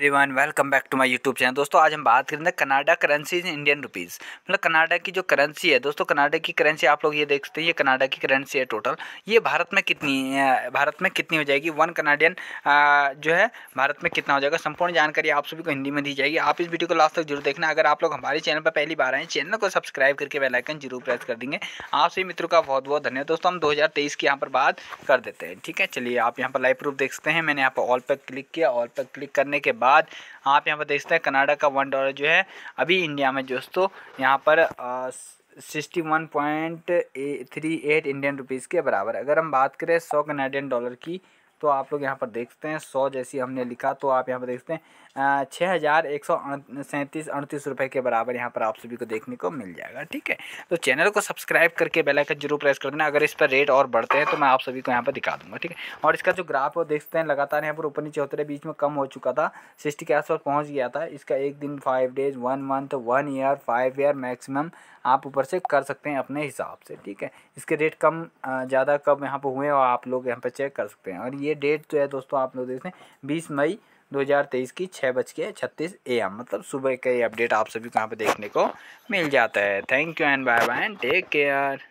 everyone welcome back to my YouTube channel दोस्तों आज हम बात करेंगे Canada currency in Indian rupees मतलब कनाडा की जो करेंसी है दोस्तों कनाडा की करेंसी आप लोग ये देख सकते हैं ये कनाडा की करेंसी है टोटल ये भारत में कितनी भारत में कितनी हो जाएगी वन कनाडियन जो है भारत में कितना हो जाएगा संपूर्ण जानकारी आप सभी को हिंदी में दी जाएगी आप इस वीडियो को लास्ट तक जरूर देखना अगर आप लोग हमारे चैनल पर पहली बार आए चैनल को सब्सक्राइब करके बेलाइकन जरूर प्रेस कर देंगे आप सभी मित्रों का बहुत बहुत धन्यवाद दोस्तों हम दो की यहाँ पर बात कर देते हैं ठीक है चलिए आप यहाँ पर लाइव प्रूफ देख सकते हैं मैंने यहाँ पर ऑल पर क्लिक किया ऑल पर क्लिक करने के बाद बाद आप यहाँ पर देख सकते हैं कनाडा का वन डॉलर जो है अभी इंडिया में दोस्तों यहाँ पर sixty one point three eight Indian rupees के बराबर अगर हम बात करें सौ कनाडियन डॉलर की तो आप लोग यहाँ पर देखते हैं सौ जैसी हमने लिखा तो आप यहाँ पर देखते हैं छः हज़ार एक सौ सैंतीस अड़तीस रुपये के बराबर यहाँ पर आप सभी को देखने को मिल जाएगा ठीक है तो चैनल को सब्सक्राइब करके बेल आइकन जरूर प्रेस कर देना अगर इस पर रेट और बढ़ते हैं तो मैं आप सभी को यहाँ पर दिखा दूँगा ठीक है और इसका जो ग्राफ है वो देखते हैं लगातार यहाँ पर ऊपर नीचे होते रहे बीच में कम हो चुका था सिक्सटी के आसपास पहुँच गया था इसका एक दिन five days one month one year five year maximum आप ऊपर से कर सकते हैं अपने हिसाब से ठीक है इसके रेट कम ज़्यादा कब यहाँ पर हुए और आप लोग यहाँ पर चेक कर सकते हैं और ये ये डेट जो है दोस्तों आप लोग देखते हैं बीस मई 2023 की छः बज के छत्तीस ए मतलब सुबह का ये अपडेट आप सभी को यहाँ पर देखने को मिल जाता है thank you and bye bye and take care